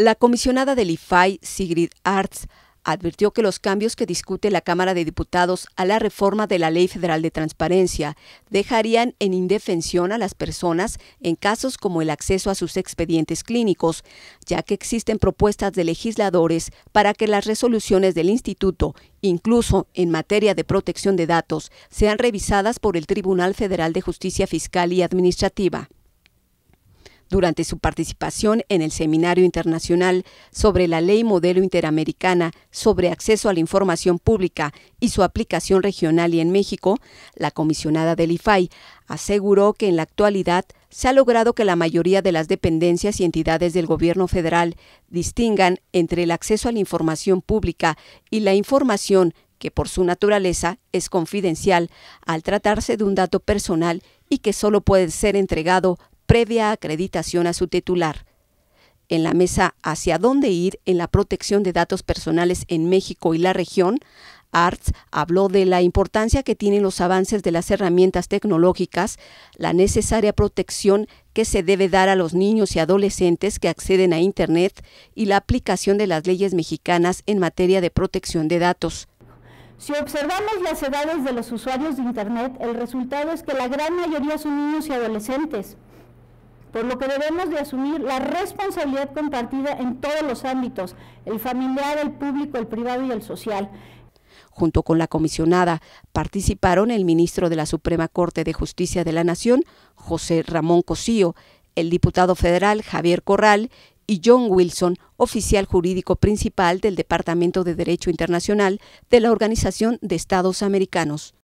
La comisionada del IFAI, Sigrid Arts, advirtió que los cambios que discute la Cámara de Diputados a la reforma de la Ley Federal de Transparencia dejarían en indefensión a las personas en casos como el acceso a sus expedientes clínicos, ya que existen propuestas de legisladores para que las resoluciones del instituto, incluso en materia de protección de datos, sean revisadas por el Tribunal Federal de Justicia Fiscal y Administrativa. Durante su participación en el Seminario Internacional sobre la Ley Modelo Interamericana sobre Acceso a la Información Pública y su aplicación regional y en México, la comisionada del IFAI aseguró que en la actualidad se ha logrado que la mayoría de las dependencias y entidades del gobierno federal distingan entre el acceso a la información pública y la información que por su naturaleza es confidencial al tratarse de un dato personal y que solo puede ser entregado previa acreditación a su titular. En la mesa Hacia dónde ir en la protección de datos personales en México y la región, Arts habló de la importancia que tienen los avances de las herramientas tecnológicas, la necesaria protección que se debe dar a los niños y adolescentes que acceden a Internet y la aplicación de las leyes mexicanas en materia de protección de datos. Si observamos las edades de los usuarios de Internet, el resultado es que la gran mayoría son niños y adolescentes por lo que debemos de asumir la responsabilidad compartida en todos los ámbitos, el familiar, el público, el privado y el social. Junto con la comisionada participaron el ministro de la Suprema Corte de Justicia de la Nación, José Ramón Cosío, el diputado federal Javier Corral y John Wilson, oficial jurídico principal del Departamento de Derecho Internacional de la Organización de Estados Americanos.